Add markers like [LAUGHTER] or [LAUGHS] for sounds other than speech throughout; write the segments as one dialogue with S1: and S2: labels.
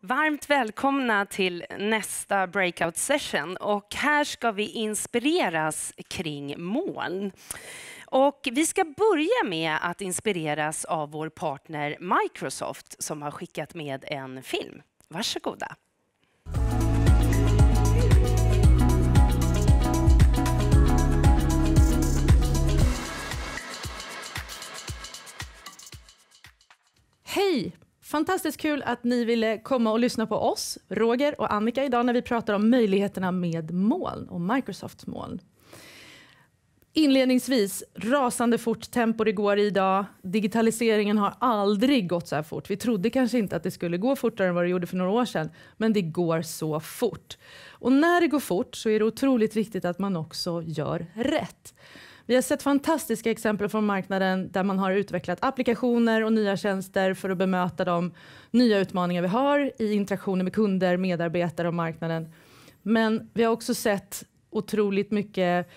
S1: Varmt välkomna till nästa breakout session. Och här ska vi inspireras kring moln. Och vi ska börja med att inspireras av vår partner Microsoft som har skickat med en film. Varsågoda.
S2: Hej! Fantastiskt kul att ni ville komma och lyssna på oss, Roger och Annika, idag när vi pratar om möjligheterna med moln och Microsofts moln. Inledningsvis, rasande fort tempo det går idag. Digitaliseringen har aldrig gått så här fort. Vi trodde kanske inte att det skulle gå fortare än vad det gjorde för några år sedan, men det går så fort. Och när det går fort så är det otroligt viktigt att man också gör rätt. Vi har sett fantastiska exempel från marknaden där man har utvecklat applikationer och nya tjänster för att bemöta de nya utmaningar vi har i interaktioner med kunder, medarbetare och marknaden. Men vi har också sett otroligt mycket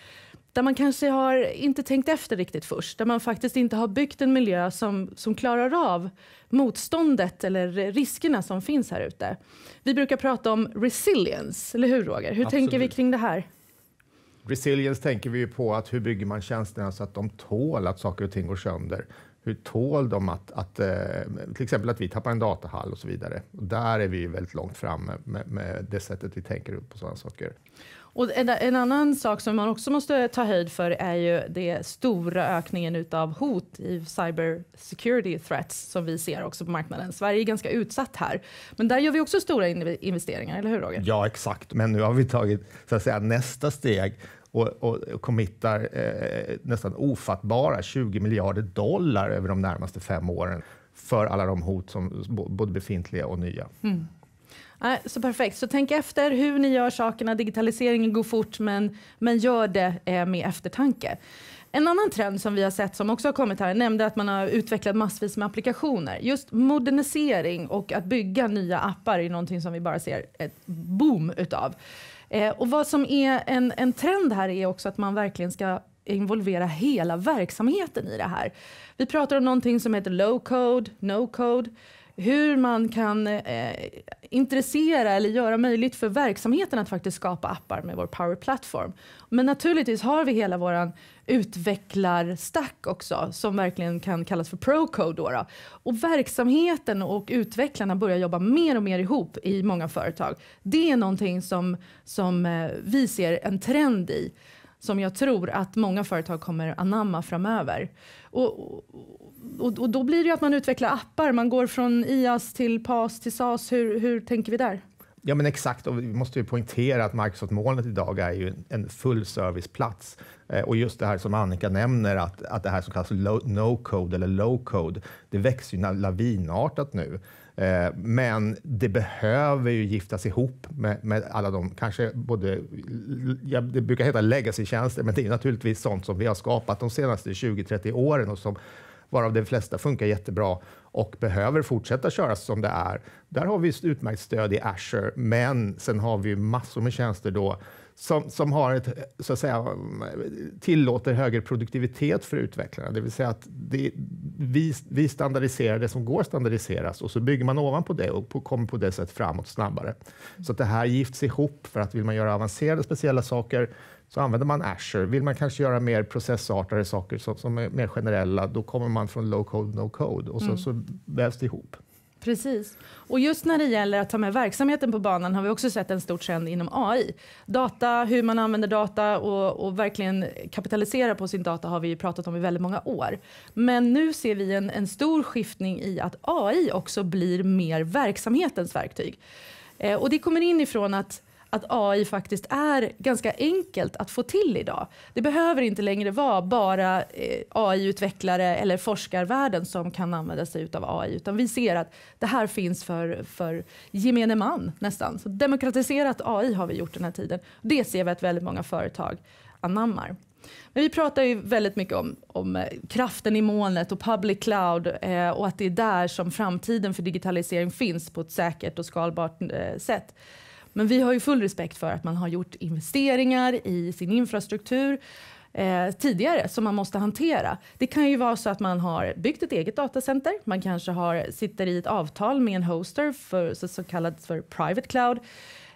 S2: där man kanske har inte tänkt efter riktigt först, där man faktiskt inte har byggt en miljö som, som klarar av motståndet eller riskerna som finns här ute. Vi brukar prata om resilience, eller hur Roger? Hur Absolut. tänker vi kring det här?
S3: Resilience tänker vi ju på att hur bygger man tjänsterna så att de tål att saker och ting går sönder? Hur tål de att, att eh, till exempel att vi tappar en datahall och så vidare? Och där är vi väldigt långt framme med, med det sättet vi tänker på sådana saker.
S2: Och en, en, annan sak som man också måste ta höjd för är ju den stora ökningen av hot i cyber security threats som vi ser också på marknaden. Sverige är ganska utsatt här, men där gör vi också stora investeringar,
S3: eller hur Roger? Ja, exakt. Men nu har vi tagit så att säga, nästa steg och, och committar eh, nästan ofattbara 20 miljarder dollar över de närmaste fem åren för alla de hot, som både befintliga och nya.
S2: Mm. Så perfekt. Så tänk efter hur ni gör sakerna. Digitaliseringen går fort, men, men gör det eh, med eftertanke. En annan trend som vi har sett som också har kommit här, nämnde att man har utvecklat massvis med applikationer. Just modernisering och att bygga nya appar är någonting som vi bara ser ett boom utav. Eh, och vad som är en, en trend här är också att man verkligen ska involvera hela verksamheten i det här. Vi pratar om någonting som heter low code, no code hur man kan eh, intressera eller göra möjligt för verksamheten att faktiskt skapa appar med vår Power Platform. Men naturligtvis har vi hela vår utvecklarstack också som verkligen kan kallas för Procode. Då, då Och verksamheten och utvecklarna börjar jobba mer och mer ihop i många företag. Det är någonting som, som eh, vi ser en trend i som jag tror att många företag kommer anamma framöver. Och, och, och, och, då blir det ju att man utvecklar appar. Man går från IAS till PAS till SAS. Hur, hur tänker vi där?
S3: Ja, men exakt. Och vi måste ju poängtera att Microsoft-molnet idag är ju en full serviceplats. Eh, och just det här som Annika nämner, att, att det här som kallas no-code eller low-code, det växer ju lavinartat nu. Eh, men det behöver ju giftas ihop med, med alla de, kanske både, ja, det brukar heta legacy-tjänster, men det är naturligtvis sånt som vi har skapat de senaste 20-30 åren och som varav de flesta funkar jättebra och behöver fortsätta köras som det är. Där har vi utmärkt stöd i Azure, men sen har vi massor med tjänster då som, som har ett, så att säga, tillåter högre produktivitet för utvecklarna. Det vill säga att det, vi, vi standardiserar det som går att standardiseras och så bygger man ovanpå det och på, kommer på det sättet framåt snabbare. Så att det här gifts ihop för att vill man göra avancerade speciella saker så använder man Azure. Vill man kanske göra mer processartade saker som, som är mer generella, då kommer man från low code, no code och så, mm. så vävs det ihop.
S2: Precis. Och just när det gäller att ta med verksamheten på banan har vi också sett en stor trend inom AI. Data, hur man använder data och, och verkligen kapitalisera på sin data har vi pratat om i väldigt många år. Men nu ser vi en, en stor skiftning i att AI också blir mer verksamhetens verktyg. Eh, och det kommer inifrån att att AI faktiskt är ganska enkelt att få till idag. Det behöver inte längre vara bara eh, AI-utvecklare eller forskarvärlden som kan använda sig av AI, utan vi ser att det här finns för, för gemene man nästan. Så demokratiserat AI har vi gjort den här tiden. Det ser vi att väldigt många företag anammar. Men vi pratar ju väldigt mycket om, om eh, kraften i molnet och public cloud eh, och att det är där som framtiden för digitalisering finns på ett säkert och skalbart eh, sätt. Men vi har ju full respekt för att man har gjort investeringar i sin infrastruktur eh, tidigare som man måste hantera. Det kan ju vara så att man har byggt ett eget datacenter. Man kanske har, sitter i ett avtal med en hoster, för, så, så kallat för private cloud.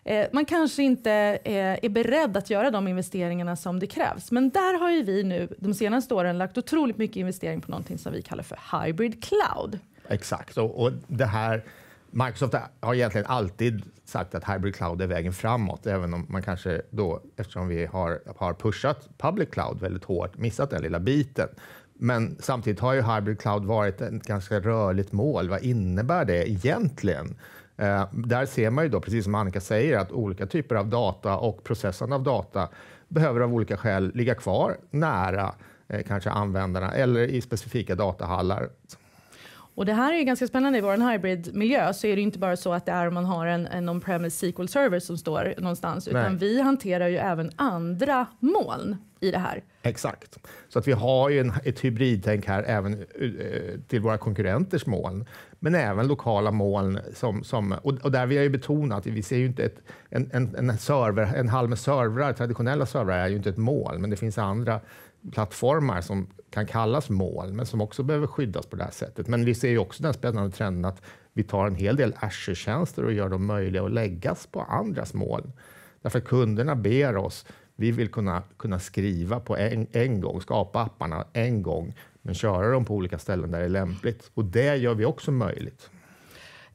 S2: Eh, man kanske inte eh, är beredd att göra de investeringarna som det krävs. Men där har ju vi nu de senaste åren lagt otroligt mycket investering på någonting som vi kallar för hybrid cloud.
S3: Exakt, och, och det här Microsoft har egentligen alltid sagt att hybrid cloud är vägen framåt, även om man kanske då, eftersom vi har, har pushat public cloud väldigt hårt, missat den lilla biten. Men samtidigt har ju hybrid cloud varit ett ganska rörligt mål. Vad innebär det egentligen? Eh, där ser man ju då, precis som Annika säger, att olika typer av data och processande av data behöver av olika skäl ligga kvar nära eh, kanske användarna eller i specifika datahallar
S2: och det här är ju ganska spännande i vår hybridmiljö så är det inte bara så att det är om man har en, en on-premise SQL server som står någonstans utan Nej. vi hanterar ju även andra moln i det här.
S3: Exakt, så att vi har ju en, ett hybridtänk här även uh, till våra konkurrenters moln, men även lokala moln som, som och, och, där vill jag ju betona att vi ser ju inte ett, en, en, en server, en halv med servrar, traditionella servrar är ju inte ett moln, men det finns andra plattformar som kan kallas moln, men som också behöver skyddas på det här sättet. Men vi ser ju också den spännande trenden att vi tar en hel del Azure-tjänster och gör dem möjliga att läggas på andras moln. Därför kunderna ber oss, vi vill kunna, kunna skriva på en, en gång, skapa apparna en gång, men köra dem på olika ställen där det är lämpligt. Och det gör vi också möjligt.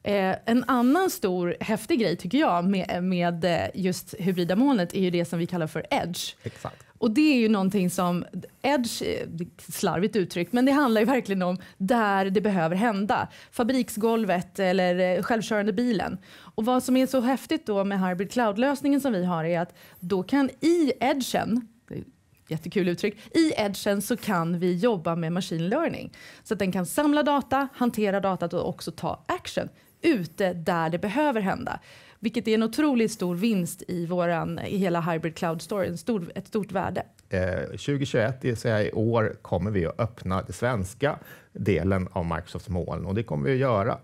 S2: Eh, en annan stor häftig grej tycker jag med, med eh, just hybrida molnet är ju det som vi kallar för edge. Exakt. Och det är ju någonting som, edge, eh, slarvigt uttryckt, men det handlar ju verkligen om där det behöver hända. Fabriksgolvet eller eh, självkörande bilen. Och vad som är så häftigt då med Hybrid Cloud-lösningen som vi har är att då kan i edgen jättekul uttryck. I edgen så kan vi jobba med machine learning så att den kan samla data, hantera datat och också ta action ute där det behöver hända. Vilket är en otroligt stor vinst i, våran, i hela Hybrid Cloud Story, stor, ett stort värde.
S3: Eh, 2021, det vill säga i år, kommer vi att öppna den svenska delen av Microsofts moln och det kommer vi att göra.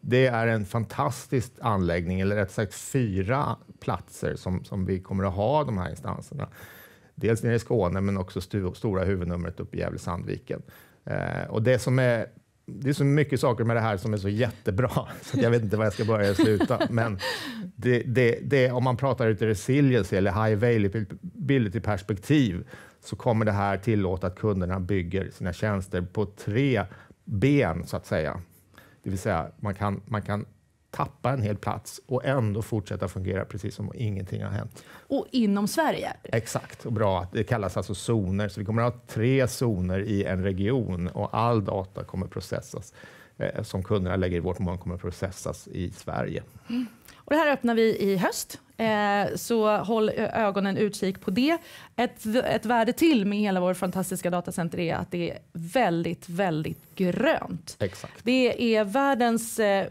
S3: Det är en fantastisk anläggning, eller rätt sagt fyra platser som, som vi kommer att ha de här instanserna. Dels nere i Skåne, men också stu, stora huvudnumret uppe i Gävle-Sandviken. Eh, och det som är det är så mycket saker med det här som är så jättebra, [LAUGHS] så jag vet inte var jag ska börja och sluta. Men det, det, det, om man pratar ur ett resilience eller high availability-perspektiv så kommer det här tillåta att kunderna bygger sina tjänster på tre ben, så att säga. Det vill säga, man kan, man kan tappa en hel plats och ändå fortsätta fungera precis som om ingenting har hänt.
S2: Och inom Sverige?
S3: Exakt, och bra. Det kallas alltså zoner. Så vi kommer att ha tre zoner i en region och all data kommer processas eh, som kunderna lägger i vårt mål kommer processas i Sverige.
S2: Mm. Och det här öppnar vi i höst. Eh, så håll ögonen utkik på det. Ett, ett värde till med hela vårt fantastiska datacenter är att det är väldigt, väldigt grönt. Exakt. Det är världens eh,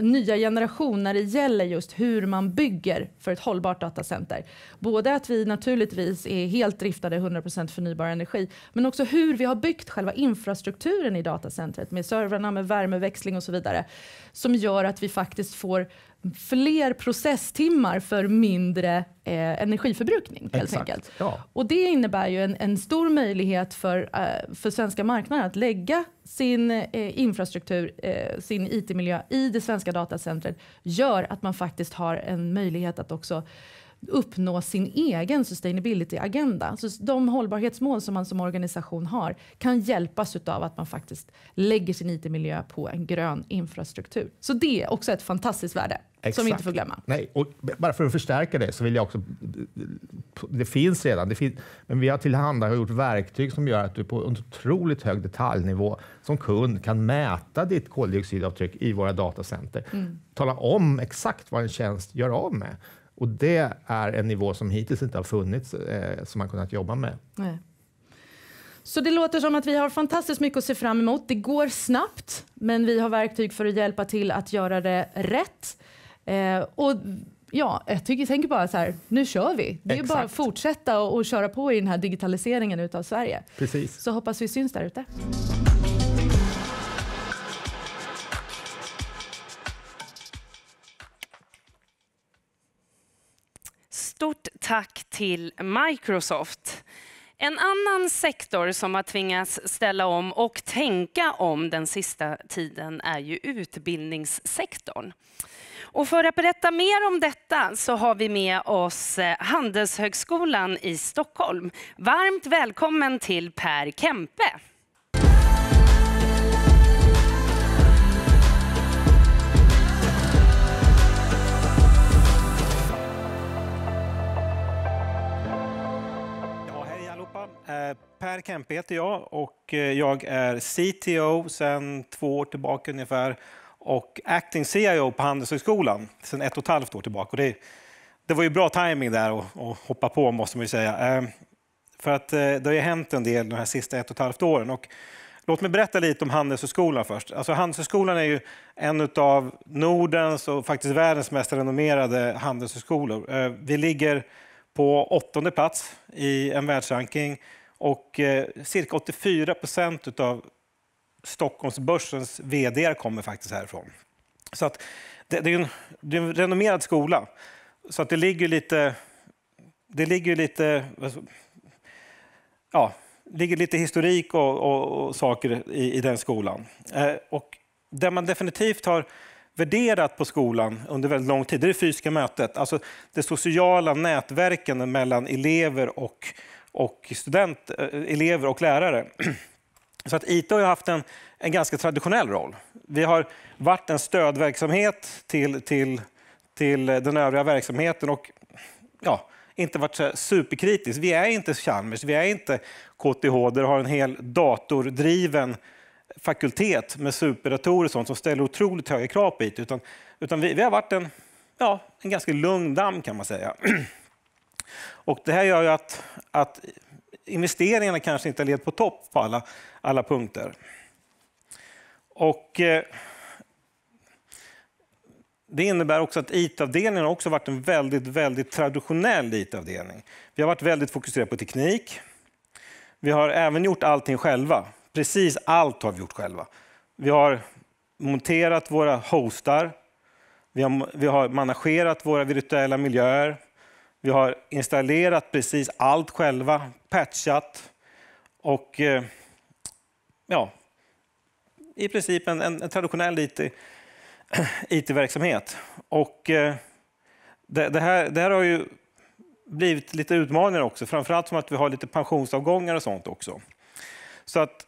S2: nya generation när det gäller just hur man bygger för ett hållbart datacenter. Både att vi naturligtvis är helt driftade 100% förnybar energi, men också hur vi har byggt själva infrastrukturen i datacentret med servrarna, med värmeväxling och så vidare, som gör att vi faktiskt får fler processtimmar för mindre eh, energiförbrukning. helt Exakt, enkelt. Ja. Och det innebär ju en, en stor möjlighet för, eh, för svenska marknaden att lägga sin eh, infrastruktur, eh, sin IT-miljö i det svenska datacentret gör att man faktiskt har en möjlighet att också uppnå sin egen sustainability-agenda. de hållbarhetsmål som man som organisation har kan hjälpas av att man faktiskt lägger sin IT-miljö på en grön infrastruktur. Så det är också ett fantastiskt värde. Exakt. Som vi inte får glömma.
S3: Nej, och bara för att förstärka det så vill jag också... Det finns redan, det finns, men vi har tillhandahållit verktyg som gör att du på en otroligt hög detaljnivå som kund kan mäta ditt koldioxidavtryck i våra datacenter. Mm. Tala om exakt vad en tjänst gör av med. Och det är en nivå som hittills inte har funnits eh, som man kunnat jobba med.
S4: Nej.
S2: Så det låter som att vi har fantastiskt mycket att se fram emot. Det går snabbt, men vi har verktyg för att hjälpa till att göra det rätt. Eh, och Ja, jag tycker, tänker bara så här, nu kör vi. Det är bara att fortsätta och, och köra på i den här digitaliseringen utav Sverige. Precis. Så hoppas vi syns där ute.
S1: Stort tack till Microsoft. En annan sektor som har tvingats ställa om och tänka om den sista tiden är ju utbildningssektorn. Och för att berätta mer om detta så har vi med oss eh, Handelshögskolan i Stockholm. Varmt välkommen till Per Kempe.
S5: Eh, per Kempe heter jag och eh, jag är CTO sedan två år tillbaka ungefär och acting CIO på Handelshögskolan sedan ett och ett halvt år tillbaka. Och det, det var ju bra timing där att hoppa på måste man ju säga. Eh, för att det har ju hänt en del de här sista ett och ett halvt åren. Och låt mig berätta lite om Handelshögskolan först. Alltså Handelshögskolan är ju en av Nordens och faktiskt världens mest renommerade handelshögskolor. Vi ligger på åttonde plats i en världsranking och eh, cirka 84 procent av Stockholmsbörsens vd kommer faktiskt härifrån. Så att det, det, är en, det är en renommerad skola. Så att det ligger lite... Det ligger lite... Ja, ligger lite historik och, och, och saker i, i, den skolan. Eh, och där man definitivt har värderat på skolan under väldigt lång tid, det är det fysiska mötet. Alltså det sociala nätverken mellan elever och och student, eh, elever och lärare. [CLEARS THROAT] Så att IT har haft en, en ganska traditionell roll. Vi har varit en stödverksamhet till, till, till den övriga verksamheten och ja, inte varit så superkritisk. Vi är inte Chalmers, vi är inte KTH där har en hel datordriven fakultet med superdatorer och sånt som ställer otroligt höga krav på IT. Utan, utan vi, vi har varit en, ja, en ganska lugn damm kan man säga. [CLEARS THROAT] Och det här gör ju att, att investeringarna kanske inte har legat på topp på alla, alla punkter. Och, eh, det innebär också att IT-avdelningen har också varit en väldigt, väldigt traditionell IT-avdelning. Vi har varit väldigt fokuserade på teknik. Vi har även gjort allting själva. Precis allt har vi gjort själva. Vi har monterat våra hostar. Vi har, vi har managerat våra virtuella miljöer. Vi har installerat precis allt själva, patchat och eh, ja, i princip en, en, traditionell IT, [CLEARS THROAT] IT-verksamhet. Och eh, det, det, här, det här har ju blivit lite utmaningar också, framförallt som att vi har lite pensionsavgångar och sånt också. Så att,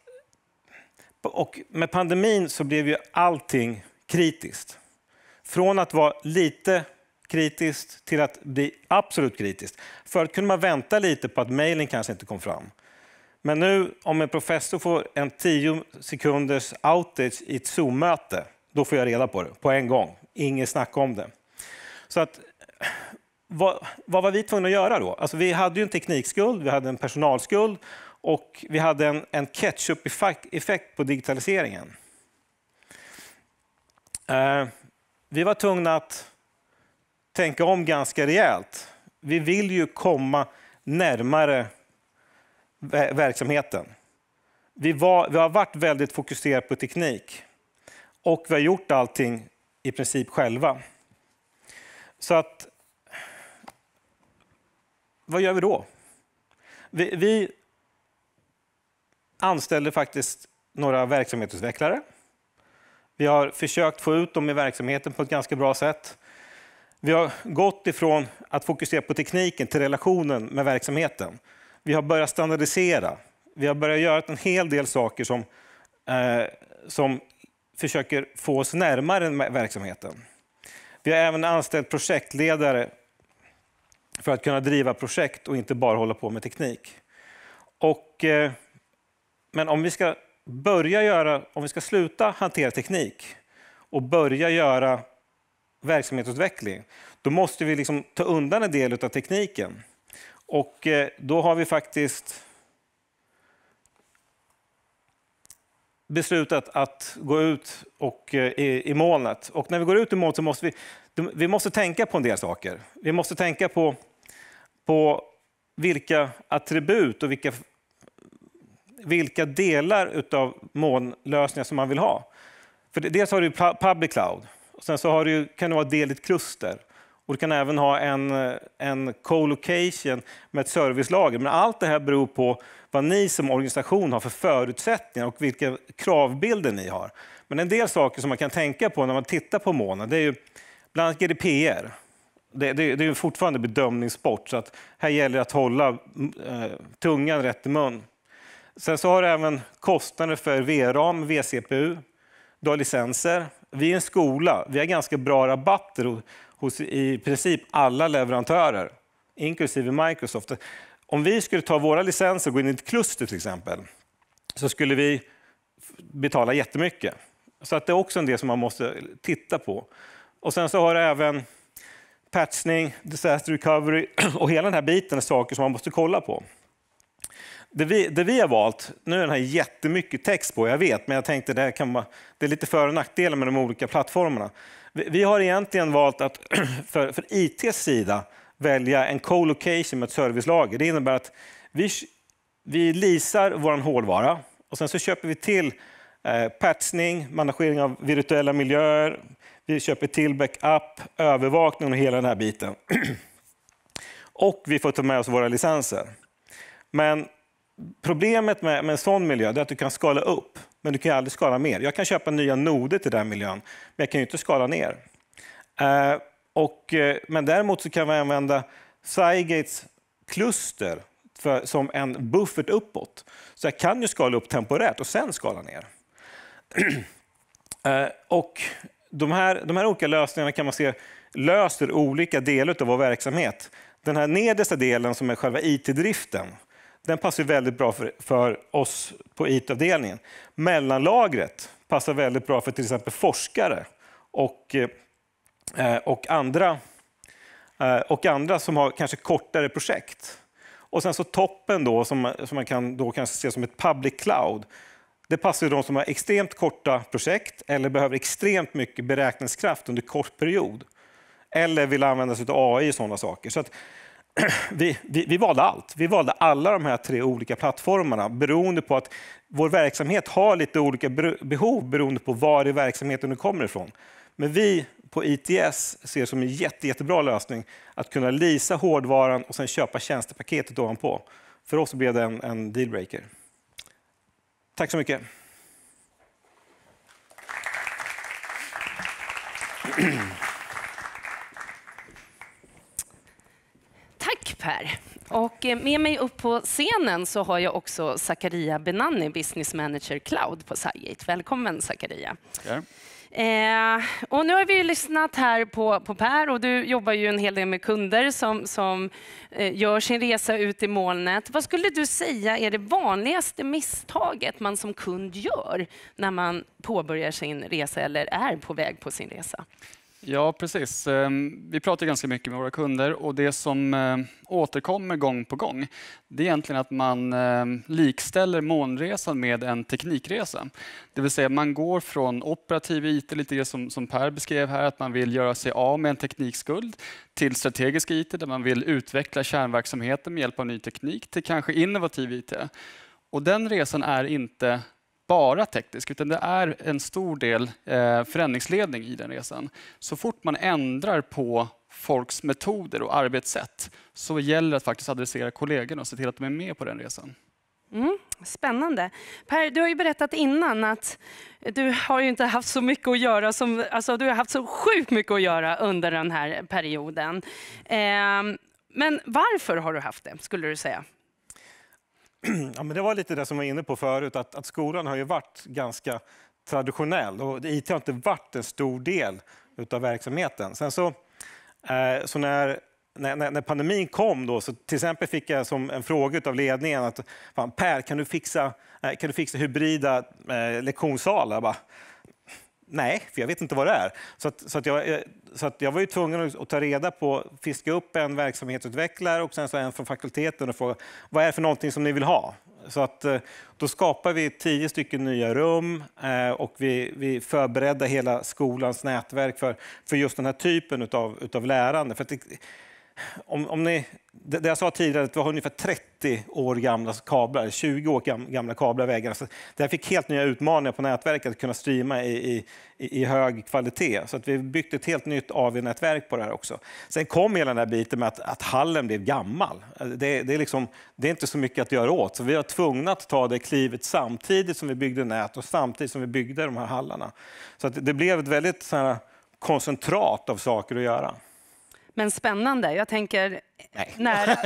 S5: och med pandemin så blev ju allting kritiskt. Från att vara lite kritiskt till att bli absolut kritiskt. Förut kunde man vänta lite på att mejlen kanske inte kom fram. Men nu, om en professor får en 10 sekunders outage i ett Zoom-möte, då får jag reda på det på en gång. Inget snack om det. Så att, vad, vad, var vi tvungna att göra då? Alltså, vi hade ju en teknikskuld, vi hade en personalskuld och vi hade en, en catch effekt på digitaliseringen. Eh, vi var tvungna att tänka om ganska rejält. Vi vill ju komma närmare verksamheten. Vi, var, vi har varit väldigt fokuserade på teknik och vi har gjort allting i princip själva. Så att, vad gör vi då? Vi, vi anställde faktiskt några verksamhetsutvecklare. Vi har försökt få ut dem i verksamheten på ett ganska bra sätt. Vi har gått ifrån att fokusera på tekniken till relationen med verksamheten. Vi har börjat standardisera. Vi har börjat göra en hel del saker som, eh, som försöker få oss närmare verksamheten. Vi har även anställt projektledare för att kunna driva projekt och inte bara hålla på med teknik. Och, eh, men om vi ska börja göra, om vi ska sluta hantera teknik och börja göra verksamhetsutveckling, då måste vi liksom ta undan en del av tekniken. Och eh, då har vi faktiskt beslutat att gå ut och, eh, i, i molnet. Och när vi går ut i molnet så måste vi, vi måste tänka på en del saker. Vi måste tänka på, på vilka attribut och vilka, vilka delar av molnlösningar som man vill ha. För dels har du public cloud, och sen så du, kan det vara del i ett kluster. Och du kan även ha en, en co-location med ett servicelager. Men allt det här beror på vad ni som organisation har för förutsättningar och vilka kravbilder ni har. Men en del saker som man kan tänka på när man tittar på månen, det är ju bland annat GDPR. Det, det, det är fortfarande bedömningssport, så att här gäller det att hålla eh, tungan rätt i mun. Sen så har du även kostnader för VRAM, VCPU, du har licenser, vi är en skola, vi har ganska bra rabatter hos i princip alla leverantörer, inklusive Microsoft. Om vi skulle ta våra licenser och gå in i ett kluster till exempel, så skulle vi betala jättemycket. Så att det är också en del som man måste titta på. Och sen så har du även patchning, disaster recovery [CLEARS THROAT] och hela den här biten är saker som man måste kolla på det vi, det vi har valt, nu är den här jättemycket text på, jag vet, men jag tänkte det, här kan vara, det är lite för och nackdelar med de olika plattformarna. Vi, vi har egentligen valt att [CLEARS THROAT] för, för ITs sida välja en co-location med ett servicelager. Det innebär att vi, vi leasar vår hårdvara och sen så köper vi till eh, patchning, managering av virtuella miljöer, vi köper till backup, övervakning och hela den här biten. [CLEARS THROAT] och vi får ta med oss våra licenser. Men Problemet med, med en sån miljö är att du kan skala upp, men du kan aldrig skala mer. Jag kan köpa nya noder till den miljön, men jag kan inte skala ner. Eh, och, eh, men däremot så kan vi använda Sygates kluster för, som en buffert uppåt. Så jag kan ju skala upp temporärt och sen skala ner. [CLEARS THROAT] eh, och de här, de här olika lösningarna kan man se löser olika delar av vår verksamhet. Den här nedersta delen som är själva IT-driften, den passar väldigt bra för, för oss på IT-avdelningen. Mellanlagret passar väldigt bra för till exempel forskare och, eh, och, andra, eh, och andra som har kanske kortare projekt. Och sen så toppen då, som, som man kan då kanske se som ett public cloud. Det passar de som har extremt korta projekt eller behöver extremt mycket beräkningskraft under kort period. Eller vill använda sig av AI och sådana saker. Så att, [CLEARS THROAT] vi, vi, vi, valde allt. Vi valde alla de här tre olika plattformarna beroende på att vår verksamhet har lite olika behov beroende på var i verksamheten du kommer ifrån. Men vi på ITS ser som en jätte, jättebra lösning att kunna leasa hårdvaran och sen köpa tjänstepaketet ovanpå. För oss blev det en, en dealbreaker. Tack så mycket.
S1: [CLEARS THROAT] här. Och eh, med mig upp på scenen så har jag också Zakaria Benanni, Business Manager Cloud på Sygate. Välkommen Zakaria. Eh, och nu har vi lyssnat här på, på Per och du jobbar ju en hel del med kunder som, som eh, gör sin resa ut i molnet. Vad skulle du säga är det vanligaste misstaget man som kund gör när man påbörjar sin resa eller är på väg på sin resa?
S4: Ja, precis. Ehm, vi pratar ganska mycket med våra kunder och det som eh, återkommer gång på gång det är egentligen att man ehm, likställer månresan med en teknikresa. Det vill säga man går från operativ IT, lite det som, Per beskrev här, att man vill göra sig av med en teknikskuld till strategisk IT där man vill utveckla kärnverksamheten med hjälp av ny teknik till kanske innovativ IT. Och den resan är inte bara teknisk, utan det är en stor del eh, förändringsledning i den resan. Så fort man ändrar på folks metoder och arbetssätt så gäller det att faktiskt adressera kollegorna och se till att de är med på den resan.
S1: Mm, spännande. Per, du har ju berättat innan att du har ju inte haft så mycket att göra som, alltså du har haft så sjukt mycket att göra under den här perioden. Eh, men varför har du haft det, skulle du säga?
S5: ja, men det var lite det som jag var inne på förut, att, att skolan har ju varit ganska traditionell och IT har inte varit en stor del av verksamheten. Sen så, eh, så när, när, när, pandemin kom då, så till exempel fick jag som en fråga av ledningen att fan, Per, kan du fixa, eh, kan du fixa hybrida eh, lektionssalar? Jag bara, Nej, för jag vet inte vad det är. Så, att, så, att jag, eh, så att jag var ju tvungen att ta reda på, fiska upp en verksamhetsutvecklare och sen så en från fakulteten och fråga vad är det för någonting som ni vill ha? Så att, eh, då skapar vi tio stycken nya rum eh, och vi, vi förberedde hela skolans nätverk för, för just den här typen av utav, utav lärande. För det, om, om ni, det, det jag sa tidigare, att vi har ungefär 30 år gamla kablar, 20 år gamla kablar vägarna. Så det fick helt nya utmaningar på nätverket att kunna streama i, i, i hög kvalitet. Så att vi byggt ett helt nytt AV-nätverk på det här också. Sen kom hela den här biten med att, att hallen blev gammal. Det, det, är liksom, det är inte så mycket att göra åt. Så vi var tvungna att ta det klivet samtidigt som vi byggde nät och samtidigt som vi byggde de här hallarna. Så att det blev ett väldigt så här, koncentrat av saker att göra
S1: men spännande. Jag tänker nära,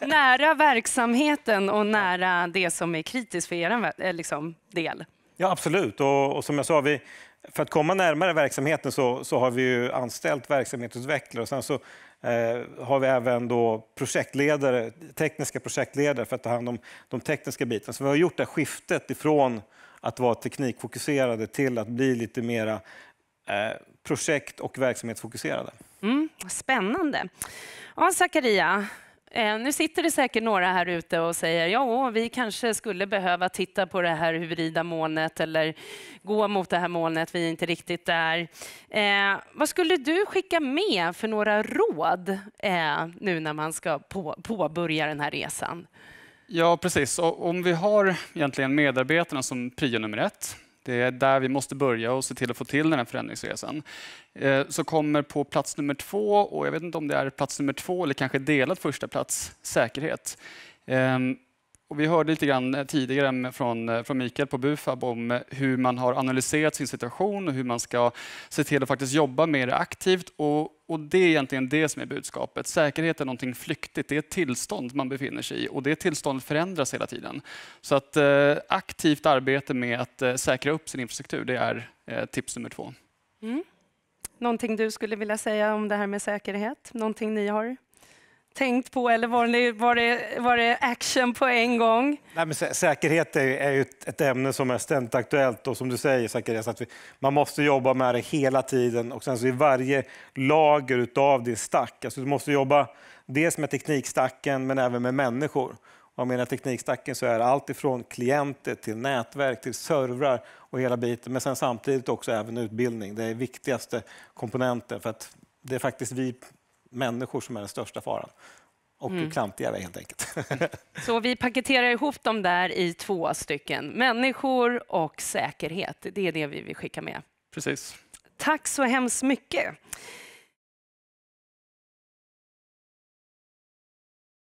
S1: [LAUGHS] nära, verksamheten och nära det som är kritiskt för er eh, liksom, del.
S5: Ja, absolut. Och, och, som jag sa, vi, för att komma närmare verksamheten så, så har vi anställt verksamhetsutvecklare och sen så eh, har vi även då projektledare, tekniska projektledare för att ta hand om de tekniska bitarna. Så vi har gjort det här skiftet ifrån att vara teknikfokuserade till att bli lite mera eh, projekt och verksamhetsfokuserade.
S1: Mm, spännande. Ja, Zakaria, eh, nu sitter det säkert några här ute och säger ja, vi kanske skulle behöva titta på det här hybrida molnet eller gå mot det här molnet, vi är inte riktigt där. Eh, vad skulle du skicka med för några råd eh, nu när man ska på, påbörja den här resan?
S4: Ja, precis. Och om vi har egentligen medarbetarna som prio nummer ett det är där vi måste börja och se till att få till den här förändringsresan. Eh, så kommer på plats nummer två, och jag vet inte om det är plats nummer två eller kanske delad första plats, säkerhet. Ehm, och vi hörde lite grann eh, tidigare från, eh, från Mikael på Bufab om eh, hur man har analyserat sin situation och hur man ska se till att faktiskt jobba med det aktivt. Och, och det är egentligen det som är budskapet. Säkerhet är någonting flyktigt, det är ett tillstånd man befinner sig i och det tillståndet förändras hela tiden. Så att eh, aktivt arbete med att eh, säkra upp sin infrastruktur, det är eh, tips nummer två.
S1: Mm. Någonting du skulle vilja säga om det här med säkerhet? Någonting ni har tänkt på eller var det, var det, var det action på en gång?
S5: Nej, men sä säkerhet är, är ju ett, ett ämne som är ständigt aktuellt och som du säger Zacharias, att vi, man måste jobba med det hela tiden och sen så i varje lager utav din stack. Alltså, du måste jobba dels med teknikstacken men även med människor. Och jag menar teknikstacken så är det allt ifrån klienter till nätverk till servrar och hela biten. Men sen samtidigt också även utbildning. Det är viktigaste komponenten för att det är faktiskt vi människor som är den största faran. Och mm. klantigare, helt enkelt.
S1: [LAUGHS] Så vi paketerar ihop dem där i två stycken. Människor och säkerhet. Det är det vi vill skicka med.
S3: Precis. Tack så hemskt mycket.